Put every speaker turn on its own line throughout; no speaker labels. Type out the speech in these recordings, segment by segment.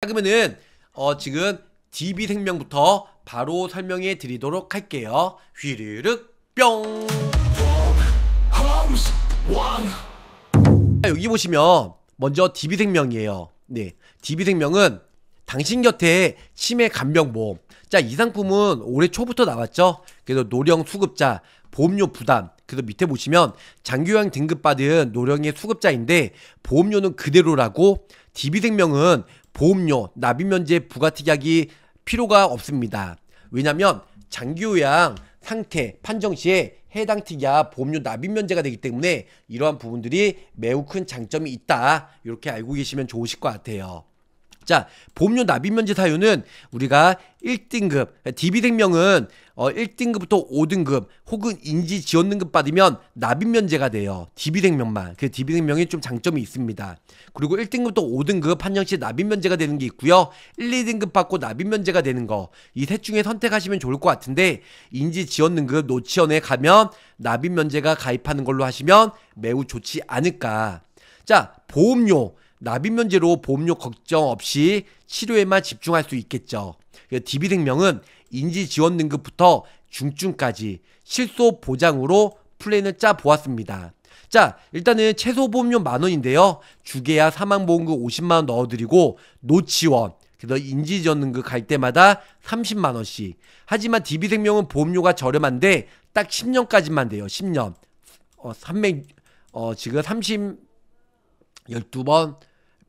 그러면은 어 지금 DB 생명부터 바로 설명해 드리도록 할게요. 휘르륵 뿅. 여기 보시면 먼저 DB 생명이에요. 네. DB 생명은 당신 곁에 치매 간병 보험. 자, 이 상품은 올해 초부터 나왔죠. 그래서 노령 수급자, 보험료 부담. 그래서 밑에 보시면 장교양 등급 받은 노령의 수급자인데 보험료는 그대로라고 DB생명은 보험료, 납입면제 부가특약이 필요가 없습니다. 왜냐하면 장기요양 상태 판정 시에 해당 특약 보험료 납입 면제가 되기 때문에 이러한 부분들이 매우 큰 장점이 있다. 이렇게 알고 계시면 좋으실 것 같아요. 자, 보험료 납입 면제 사유는 우리가 1등급 DB 생명은 어, 1등급부터 5등급 혹은 인지 지원등급 받으면 납입 면제가 돼요. DB생명만. 그 DB생명이 좀 장점이 있습니다. 그리고 1등급부터 5등급 판정시 납입 면제가 되는 게 있고요. 1, 2등급 받고 납입 면제가 되는 거. 이 셋 중에 선택하시면 좋을 것 같은데 인지 지원등급 노치원에 가면 납입 면제가 가입하는 걸로 하시면 매우 좋지 않을까. 자, 보험료. 납입 면제로 보험료 걱정 없이 치료에만 집중할 수 있겠죠. 그 DB생명은 인지 지원 등급부터 중증까지 실소 보장으로 플랜을 짜 보았습니다. 자, 일단은 최소 보험료 만 원인데요. 주계야 사망보험금 50만 원 넣어드리고 노치원 그래서 인지지원 등급 갈 때마다 30만 원씩. 하지만 DB생명은 보험료가 저렴한데 딱 10년까지만 돼요. 10년. 어, 300 어, 지금 30 12번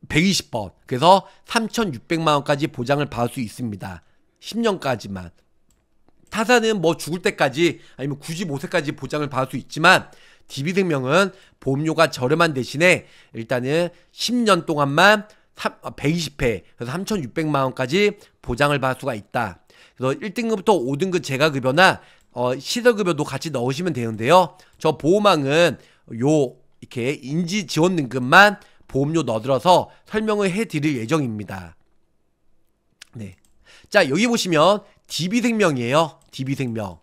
120번. 그래서 3,600만 원까지 보장을 받을 수 있습니다. 10년까지만. 타사는 뭐 죽을 때까지 아니면 95세까지 보장을 받을 수 있지만 DB생명은 보험료가 저렴한 대신에 일단은 10년 동안만 120회 어, 그래서 3,600만 원까지 보장을 받을 수가 있다. 그래서 1등급부터 5등급 재가급여나 어, 시설급여도 같이 넣으시면 되는데요. 저 보호망은 요 이렇게 인지 지원 등급만 보험료 넣어들어서 설명을 해드릴 예정입니다. 네. 자, 여기 보시면 DB생명이에요. DB생명.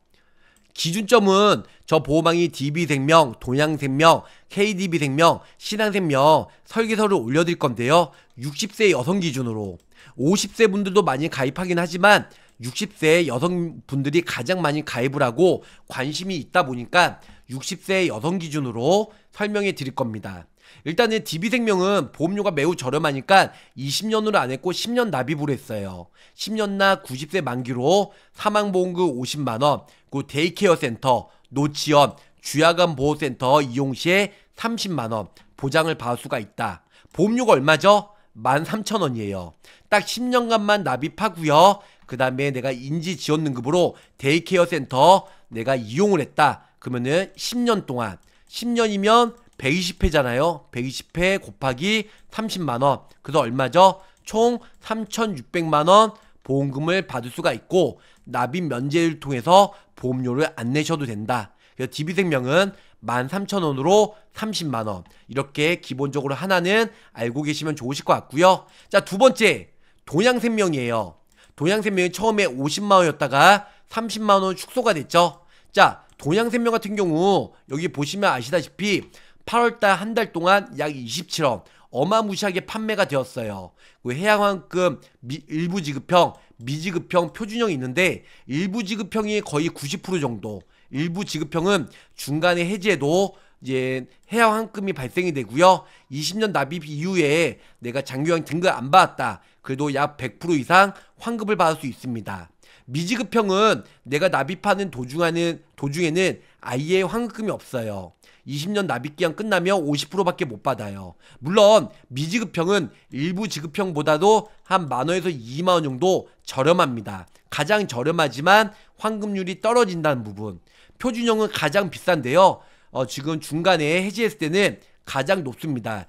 기준점은 저 보호망이 DB생명, 동양생명, KDB생명, 신앙생명 설계서를 올려드릴 건데요. 60세 여성 기준으로 50세 분들도 많이 가입하긴 하지만 60세 여성분들이 가장 많이 가입을 하고 관심이 있다 보니까 60세 여성 기준으로 설명해 드릴 겁니다. 일단은 DB생명은 보험료가 매우 저렴하니까 20년으로 안 했고 10년 납입으로 했어요. 10년나 90세 만기로 사망보험금 50만원, 그 데이케어 센터, 노치원, 주야간 보호센터 이용 시에 30만원 보장을 받을 수가 있다. 보험료가 얼마죠? 13,000원이에요. 딱 10년간만 납입하고요. 그 다음에 내가 인지 지원 등급으로 데이케어 센터 내가 이용을 했다. 그러면은 10년 동안 10년이면 120회잖아요. 120회 곱하기 30만원. 그래서 얼마죠? 총 3,600만원 보험금을 받을 수가 있고, 납입 면제를 통해서 보험료를 안 내셔도 된다. 그래서 DB생명은 13,000원으로 30만원. 이렇게 기본적으로 하나는 알고 계시면 좋으실 것 같고요. 자, 두 번째. 동양생명이에요. 동양생명이 처음에 50만원이었다가 30만원 축소가 됐죠. 자, 동양생명 같은 경우 여기 보시면 아시다시피 8월달 한 달 동안 약2 7억 어마무시하게 판매가 되었어요. 그 해양환급 미, 일부 지급형, 미지급형 표준형이 있는데 일부 지급형이 거의 90% 정도 일부 지급형은 중간에 해제도 이제 해양 환급이 발생이 되고요. 20년 납입 이후에 내가 장기형 등급 안 받았다. 그래도 약 100% 이상 환급을 받을 수 있습니다. 미지급형은 내가 납입하는 도중하는 도중에는 아예 환급금이 없어요. 20년 납입기한 끝나면 50%밖에 못 받아요. 물론 미지급형은 일부 지급형보다도 한 만원에서 2만원 정도 저렴합니다. 가장 저렴하지만 환급률이 떨어진다는 부분. 표준형은 가장 비싼데요. 어, 지금 중간에 해지했을 때는 가장 높습니다.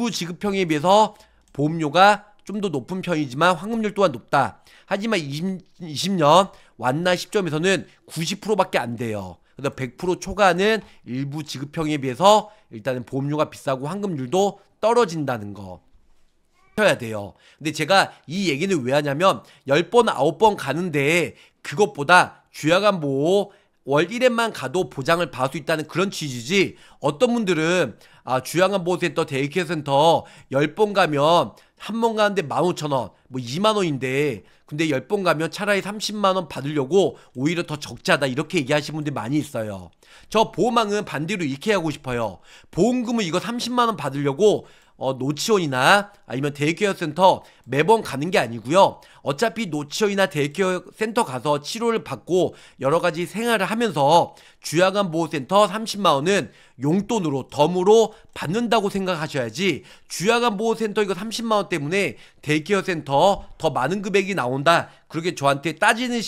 일부 지급형에 비해서 보험료가 좀 더 높은 편이지만 환급률 또한 높다. 하지만 20, 년 완나 시점에서는 90%밖에 안 돼요. 그래서 100% 초과는 일부 지급형에 비해서 일단은 보험료가 비싸고 환급률도 떨어진다는 거. 해야 돼요. 근데 제가 이 얘기는 왜 하냐면 10번 9번 가는데 그것보다 주야간 보호 월 1회만 가도 보장을 받을 수 있다는 그런 취지지 어떤 분들은 아 주야간 보호센터 데이케어 센터 10번 가면 한번 가는데 15,000원, 뭐 2만원인데, 근데 10번 가면 차라리 30만원 받으려고 오히려 더 적자다. 이렇게 얘기하시는 분들 많이 있어요. 저 보험왕은 반대로 이렇게 하고 싶어요. 보험금은 이거 30만원 받으려고, 어, 노치원이나 아니면 대기업센터 매번 가는 게 아니고요. 어차피 노치원이나 데이케어 센터 가서 치료를 받고 여러 가지 생활을 하면서 주야간 보호센터 30만 원은 용돈으로 덤으로 받는다고 생각하셔야지 주야간 보호센터 이거 30만 원 때문에 데이케어 센터 더 많은 금액이 나온다. 그렇게 저한테 따지는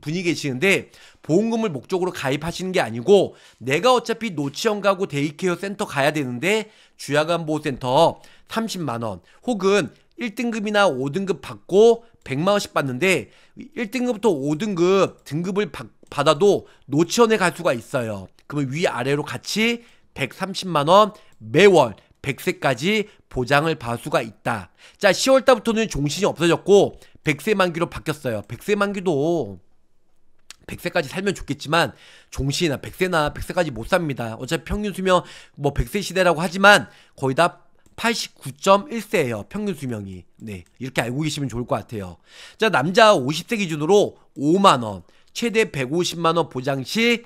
분이 계시는데 보험금을 목적으로 가입하시는 게 아니고 내가 어차피 노치원 가고 데이케어 센터 가야 되는데 주야간 보호센터 30만 원 혹은 1등급이나 5등급 받고 100만원씩 받는데 1등급부터 5등급 등급을 받, 아도 노치원에 갈 수가 있어요. 그러면 위아래로 같이 130만원 매월 100세까지 보장을 받을 수가 있다. 자 10월달부터는 종신이 없어졌고 100세 만기로 바뀌었어요. 100세 만기도 100세까지 살면 좋겠지만 종신이나 100세나 100세까지 못 삽니다. 어차피 평균 수명 뭐 100세 시대라고 하지만 거의 다 89.1세예요. 평균 수명이. 네. 이렇게 알고 계시면 좋을 것 같아요. 자, 남자 50세 기준으로 5만 원, 최대 150만 원 보장 시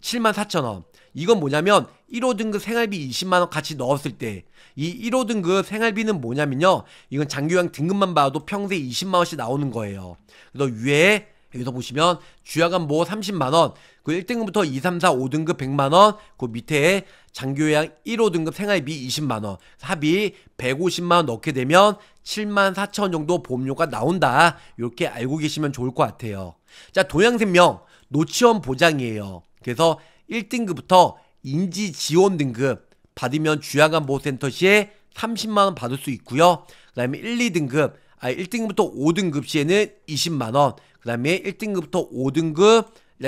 7만 4천 원. 이건 뭐냐면 1호 등급 생활비 20만 원 같이 넣었을 때 이 1호 등급 생활비는 뭐냐면요. 이건 장교양 등급만 봐도 평소에 20만 원씩 나오는 거예요. 그래서 위에 여기서 보시면 주야간 보호 30만원, 그 1등급부터 2, 3, 4, 5등급 100만원, 그 밑에 장교양 1호 등급 생활비 20만원, 합이 150만원 넣게 되면 7만 4천원 정도 보험료가 나온다. 이렇게 알고 계시면 좋을 것 같아요. 자, 동양생명, 노치원 보장이에요. 그래서 1등급부터 인지 지원 등급 받으면 주야간 보호센터 시에 30만원 받을 수 있고요. 그 다음에 1, 2등급, 아, 1등급부터 5등급 시에는 20만원, 그 다음에 1등급부터 5등급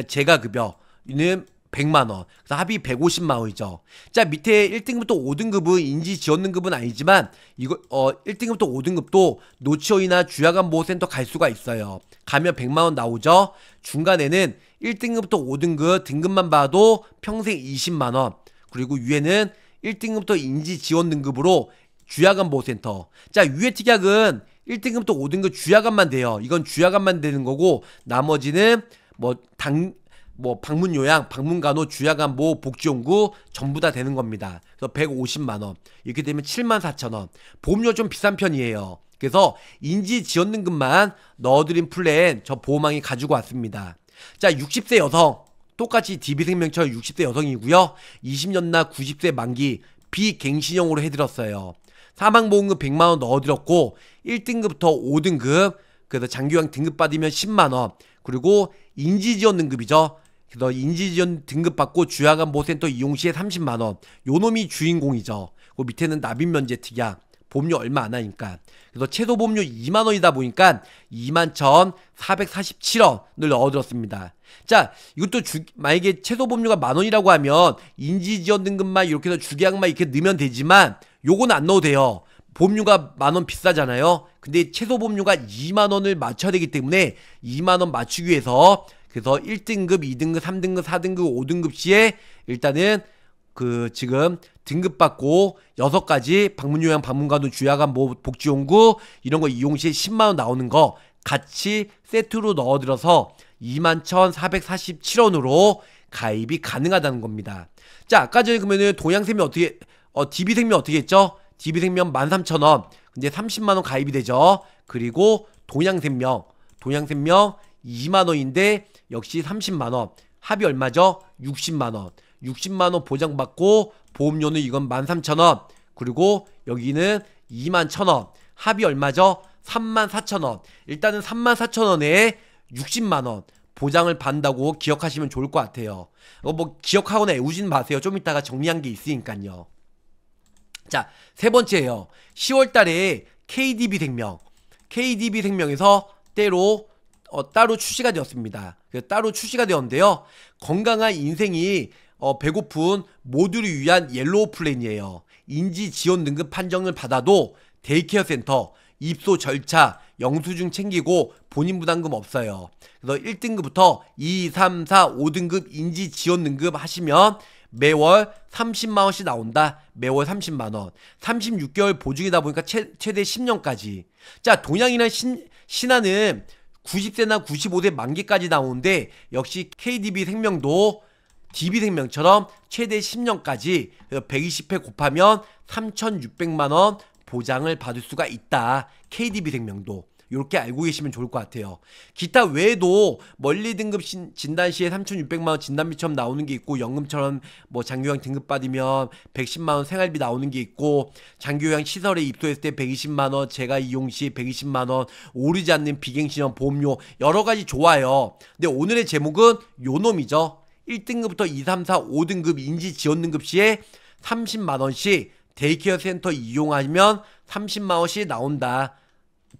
제가 급여는 100만원 그래서 합이 150만원이죠 자 밑에 1등급부터 5등급은 인지지원등급은 아니지만 이거 어 1등급부터 5등급도 노치원이나 주야간보호센터 갈 수가 있어요 가면 100만원 나오죠 중간에는 1등급부터 5등급 등급만 봐도 평생 20만원 그리고 위에는 1등급부터 인지지원등급으로 주야간보호센터 자 위에 특약은 1등급도 5등급 주야간만 돼요. 이건 주야간만 되는 거고 나머지는 뭐 당, 뭐 방문 요양, 방문 간호, 주야간 보호, 복지 연구 전부 다 되는 겁니다. 그래서 150만 원. 이렇게 되면 7만 4천 원. 보험료 좀 비싼 편이에요. 그래서 인지 지원 등급만 넣어드린 플랜 저 보험왕이 가지고 왔습니다. 자, 60세 여성. 똑같이 DB생명철 60세 여성이고요. 20년나 90세 만기 비갱신형으로 해드렸어요. 사망보험금 100만원 넣어드렸고 1등급부터 5등급, 그래서 장교양 등급 받으면 10만원, 그리고 인지지원 등급이죠. 그래서 인지지원 등급 받고 주야간 보센터 이용 시에 30만원. 요 놈이 주인공이죠. 그 밑에는 납입 면제 특약. 보험료 얼마 안 하니까. 그래서 최소 보험료 2만 원이다 보니까 2 1,447원을 넣어들었습니다. 자, 이것도 주, 만약에 최소 보험료가 만 원이라고 하면 인지지원 등급만 이렇게 해서 주계약만 이렇게 넣으면 되지만 요건 안 넣어도 돼요. 보험료가 만 원 비싸잖아요. 근데 최소 보험료가 2만 원을 맞춰야 되기 때문에 2만 원 맞추기 위해서 그래서 1등급, 2등급, 3등급, 4등급, 5등급 시에 일단은 그 지금 등급 받고 여섯 가지 방문 요양 방문가호 주야간 뭐 복지 용구 이런 거 이용 시에 10만 원 나오는 거 같이 세트로 넣어 들어서 21,447원으로 가입이 가능하다는 겁니다. 자, 아까 전에 그러면은 동양생명 어떻게 어 DB생명 어떻게 했죠? DB생명 13,000원. 근데 30만원 가입이 되죠. 그리고 동양생명. 동양생명 2만원인데 역시 30만원. 합이 얼마죠? 60만원. 60만원 보장받고 보험료는 이건 13,000원. 그리고 여기는 21,000원. 합이 얼마죠? 34,000원. 일단은 34,000원에 60만원. 보장을 받는다고 기억하시면 좋을 것 같아요. 어, 뭐 기억하거나 애우진 마세요. 좀 이따가 정리한 게 있으니까요. 자, 세 번째예요. 10월 달에 KDB 생명. KDB 생명에서 때로 어, 따로 출시가 되었습니다. 그 따로 출시가 되었는데요. 건강한 인생이 어, 배고픈 모두를 위한 옐로우 플랜이에요. 인지 지원 등급 판정을 받아도 데이케어 센터, 입소 절차, 영수증 챙기고 본인 부담금 없어요. 그래서 1등급부터 2, 3, 4, 5등급 인지 지원 등급 하시면 매월 30만 원씩 나온다. 매월 30만 원. 36개월 보증이다 보니까 최, 최대 10년까지. 자, 동양이나 신, 신한은 90세나 95세 만기까지 나오는데 역시 KDB 생명도 DB생명처럼 최대 10년까지 120회 곱하면 3,600만원 보장을 받을 수가 있다. KDB생명도. 이렇게 알고 계시면 좋을 것 같아요. 기타 외에도 멀리 등급 진단 시에 3,600만 원 진단비 처럼 나오는 게 있고 연금처럼 뭐장교양 등급 받으면 110만 원 생활비 나오는 게 있고 장교양 시설에 입소했을 때 120만 원, 제가 이용 시 120만 원, 오르지 않는 비갱신형 보험료 여러 가지 좋아요. 근데 오늘의 제목은 요놈이죠. 1등급부터 2, 3, 4, 5등급 인지 지원 등급 시에 30만 원씩 데이케어 센터 이용하면 30만 원씩 나온다.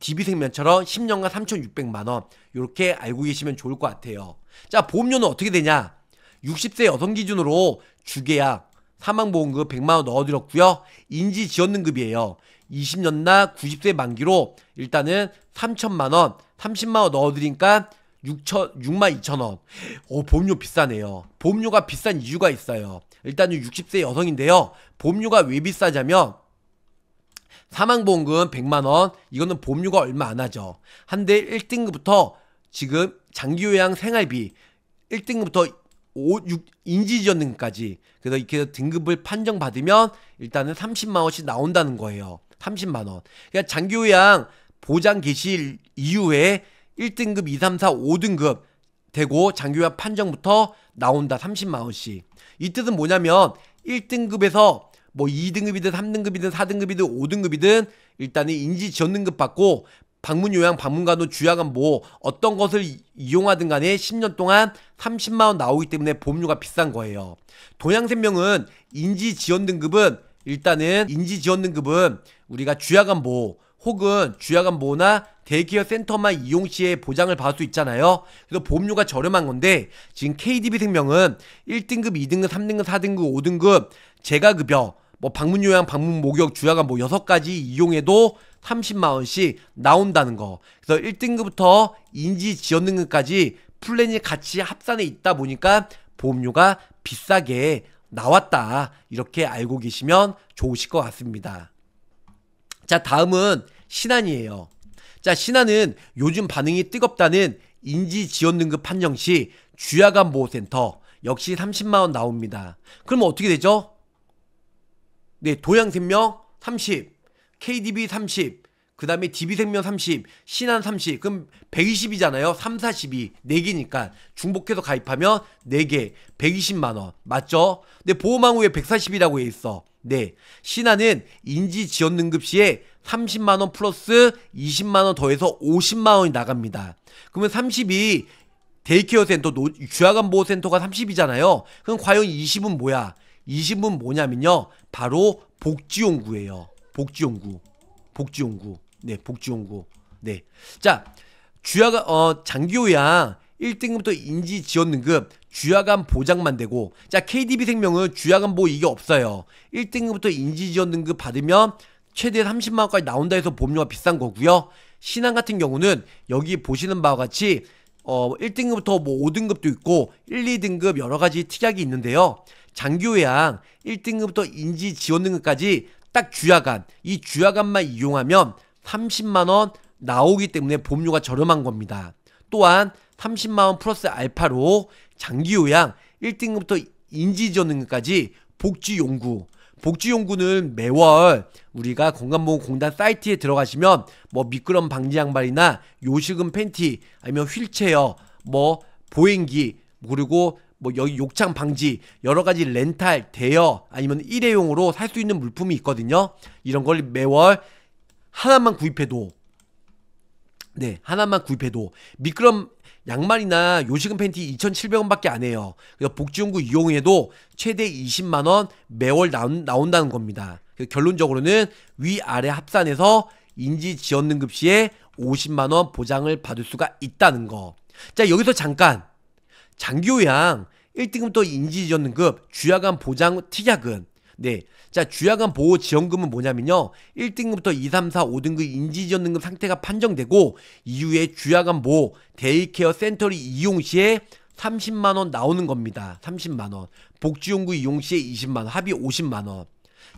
DB생명처럼 10년간 3,600만 원 이렇게 알고 계시면 좋을 것 같아요. 자 보험료는 어떻게 되냐? 60세 여성 기준으로 주계약 사망보험금 100만 원 넣어드렸고요. 인지지원등급이에요. 20년 나 90세 만기로 일단은 3천만 원, 30만 원 넣어드리니까 6천, 6만 2천 원. 어, 보험료 비싸네요. 보험료가 비싼 이유가 있어요. 일단은 60세 여성인데요. 보험료가 왜 비싸냐면 사망보험금 100만원, 이거는 보험료가 얼마 안 하죠. 한 대 1등급부터 지금 장기요양 생활비, 1등급부터 5, 6, 인지지원등까지. 급 그래서 이렇게 해서 등급을 판정받으면 일단은 30만원씩 나온다는 거예요. 30만원. 그러니까 장기요양 보장 개시 이후에 1등급, 2, 3, 4, 5등급 되고 장기요양 판정부터 나온다. 30만원씩. 이 뜻은 뭐냐면 1등급에서 뭐 2등급이든 3등급이든 4등급이든 5등급이든 일단은 인지 지원 등급 받고 방문 요양, 방문간호, 주야간 뭐 어떤 것을 이용하든 간에 10년 동안 30만원 나오기 때문에 보험료가 비싼 거예요. 동양생명은 인지 지원 등급은 일단은 인지 지원 등급은 우리가 주야간 뭐 혹은 주야간보나 대기업 센터만 이용 시에 보장을 받을 수 있잖아요. 그래서 보험료가 저렴한 건데 지금 KDB 생명은 1등급, 2등급, 3등급, 4등급, 5등급 재가 급여 뭐 방문 요양, 방문 목욕, 주야간 뭐 6가지 이용해도 30만원씩 나온다는 거. 그래서 1등급부터 인지 지원 등급까지 플랜이 같이 합산해 있다 보니까 보험료가 비싸게 나왔다. 이렇게 알고 계시면 좋으실 것 같습니다. 자, 다음은 신안이에요. 자, 신안은 요즘 반응이 뜨겁다는 인지 지원 등급 판정 시 주야간 보호센터 역시 30만 원 나옵니다. 그럼 어떻게 되죠? 네, 도양생명 30, KDB 30, 그 다음에 DB생명 30, 신한 30, 그럼 120이잖아요. 3, 4, 2 4개니까 중복해서 가입하면 4개, 120만원. 맞죠? 근데 보호망 후에 140이라고 해 있어. 네. 신한은 인지지원등급시에 30만원 플러스 20만원 더해서 50만원이 나갑니다. 그러면 30이 데이케어 센터, 주야간보호센터가 30이잖아요. 그럼 과연 20은 뭐야? 20은 뭐냐면요. 바로 복지용구예요. 복지용구. 복지용구. 네, 복지용구. 네. 자, 주야가, 어, 장교야. 1등급부터 인지 지원등급 주야간 보장만 되고 자 KDB 생명은 주야간 보 이게 없어요 1등급부터 인지 지원등급 받으면 최대 30만 원까지 나온다 해서 보험료가 비싼 거고요 신한 같은 경우는 여기 보시는 바와 같이 어 1등급부터 뭐 5등급도 있고 1, 2등급 여러 가지 특약이 있는데요 장교양 1등급부터 인지 지원등급까지 딱 주야간 이 주야간만 이용하면 30만 원 나오기 때문에 보험료가 저렴한 겁니다 또한 30만원 플러스 알파로 장기요양 1등급부터 인지전능까지 복지용구복지용구는 매월 우리가 건강보험공단 사이트에 들어가시면 뭐 미끄럼 방지 양발이나 요식은 팬티 아니면 휠체어 뭐 보행기 그리고 뭐 여기 욕창 방지 여러 가지 렌탈 대여 아니면 일회용으로 살 수 있는 물품이 있거든요 이런 걸 매월 하나만 구입해도 네 하나만 구입해도 미끄럼 양말이나 요식은 팬티 2,700원밖에 안 해요. 그래서 복지연구 이용해도 최대 20만 원 매월 나온, 나온다는 겁니다. 그 결론적으로는 위아래 합산해서 인지 지원 등급 시에 50만 원 보장을 받을 수가 있다는 거. 자, 여기서 잠깐 장교양 1등급 또 인지 지원 등급 주야간 보장 특약은 네. 자, 주야간 보호 지원금은 뭐냐면요. 1등급부터 2, 3, 4, 5등급 인지지원등급 상태가 판정되고 이후에 주야간 보호 데이케어 센터를 이용 시에 30만원 나오는 겁니다. 30만원. 복지용구 이용 시에 20만원. 합의 50만원.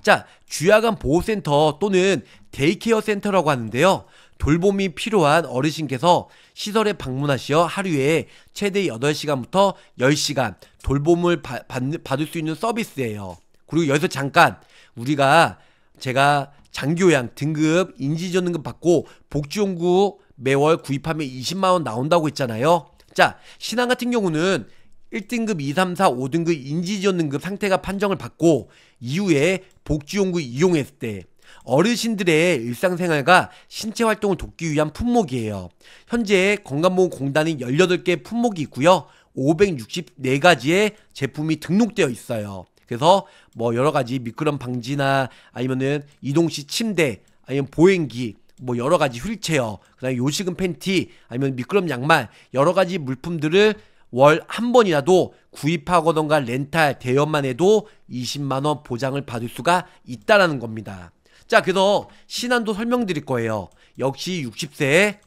자, 주야간 보호센터 또는 데이케어 센터라고 하는데요. 돌봄이 필요한 어르신께서 시설에 방문하시어 하루에 최대 8시간부터 10시간 돌봄을 받, 받을 수 있는 서비스예요. 그리고 여기서 잠깐 우리가 제가 장교양 등급 인지전등급 받고 복지연구 매월 구입하면 20만원 나온다고 했잖아요. 자, 신앙 같은 경우는 1등급, 2, 3, 4, 5등급 인지지원 등급 상태가 판정을 받고 이후에 복지연구 이용했을 때 어르신들의 일상생활과 신체 활동을 돕기 위한 품목이에요. 현재 건강보험공단이 18개 품목이 있고요. 564가지의 제품이 등록되어 있어요. 그래서 뭐 여러 가지 미끄럼 방지나 아니면은 이동식 침대 아니면 보행기 뭐 여러 가지 휠체어 그다음에 요식은 팬티 아니면 미끄럼 양말 여러 가지 물품들을 월 한 번이라도 구입하거나 렌탈 대여만 해도 20만 원 보장을 받을 수가 있다라는 겁니다. 자, 그래서 신안도 설명드릴 거예요. 역시 60세에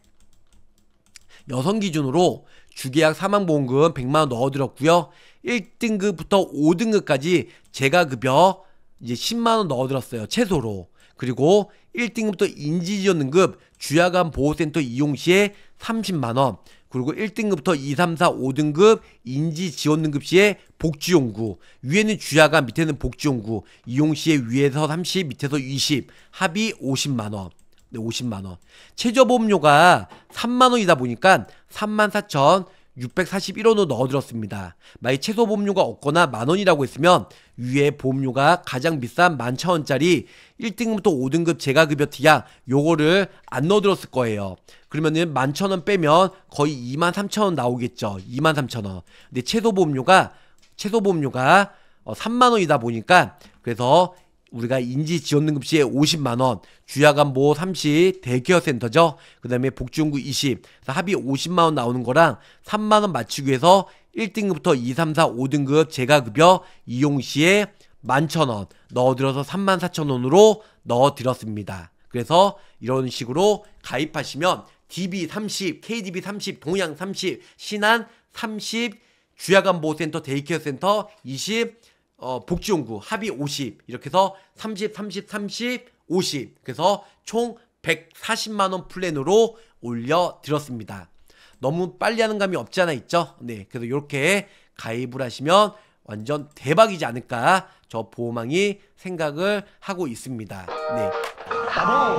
여성 기준으로 주계약 사망보험금 100만원 넣어드렸고요. 1등급부터 5등급까지 제가 급여 이제 10만원 넣어들었어요. 최소로. 그리고 1등급부터 인지지원등급 주야간 보호센터 이용 시에 30만원 그리고 1등급부터 2, 3, 4, 5등급 인지지원등급 시에 복지용구 위에는 주야간 밑에는 복지용구 이용 시에 위에서 30 밑에서 20 합이 50만원 네, 50만원 최저보험료가 3만원이다 보니까 34,000 641원으로 넣어들었습니다 만약 최소 보험료가 없거나 만원이라고 했으면 위에 보험료가 가장 비싼 만천원짜리 1등급부터 5등급 재가급여티약 요거를 안 넣어들었을 거예요. 그러면은 만천원 빼면 거의 23,000원 나오겠죠. 23,000원. 근데 최소 보험료가 최소 보험료가 3만원이다 어, 보니까 그래서 우리가 인지 지원등급 시에 50만 원, 주야간보 호 30, 대기어 센터죠. 그다음에 복지연구 20. 합이 50만 원 나오는 거랑 3만 원 맞추기 위해서 1등급부터 2, 3, 4, 5등급 재가급여 이용 시에 11,000원 넣어들어서 34,000원으로 넣어드렸습니다. 그래서 이런 식으로 가입하시면 DB 30, KDB 30, 동양 30, 신한 30, 주야간보호센터, 데이케어 센터 20, 어, 복지연구 합의 50 이렇게 해서 30, 30, 30, 50 그래서 총 140만원 플랜으로 올려드렸습니다. 너무 빨리 하는 감이 없지 않아 있죠? 네, 그래서 이렇게 가입을 하시면 완전 대박이지 않을까 저 보호망이 생각을 하고 있습니다. 네. 바로.